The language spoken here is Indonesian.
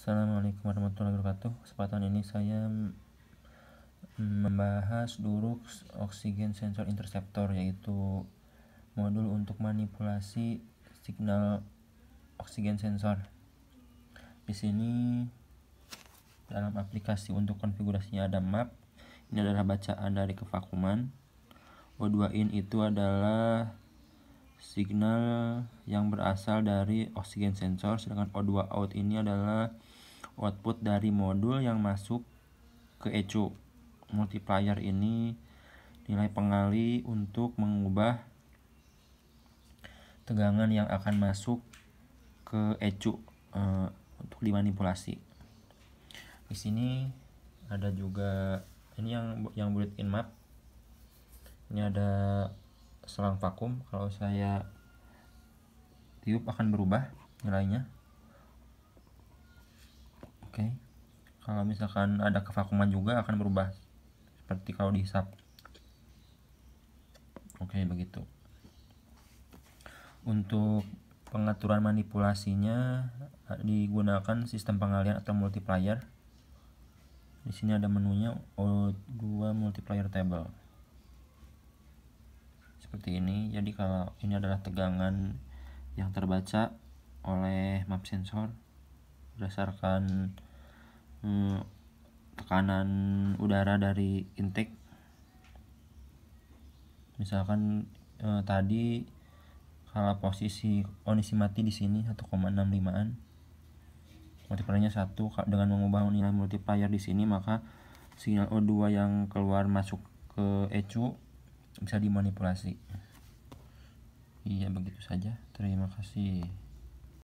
Assalamualaikum warahmatullahi wabarakatuh. Kesempatan ini saya membahas durux oksigen sensor interceptor yaitu modul untuk manipulasi signal oksigen sensor. Di sini dalam aplikasi untuk konfigurasinya ada map. Ini adalah bacaan dari kevakuman. O2in itu adalah signal yang berasal dari oksigen sensor sedangkan O2 out ini adalah output dari modul yang masuk ke ECU multiplier ini nilai pengali untuk mengubah tegangan yang akan masuk ke ECU e, eh, untuk dimanipulasi di sini ada juga ini yang yang bulletin in map ini ada selang vakum kalau saya tiup akan berubah nilainya oke okay. kalau misalkan ada kevakuman juga akan berubah seperti kalau dihisap oke okay, begitu untuk pengaturan manipulasinya digunakan sistem pengalian atau multiplier di sini ada menunya O2 multiplier table seperti ini jadi kalau ini adalah tegangan yang terbaca oleh map sensor berdasarkan hmm, tekanan udara dari intake misalkan eh, tadi kalau posisi onisi mati di sini 1,65an multipliernya satu dengan mengubah nilai multiplier di sini maka sinyal O2 yang keluar masuk ke ECU bisa dimanipulasi iya begitu saja terima kasih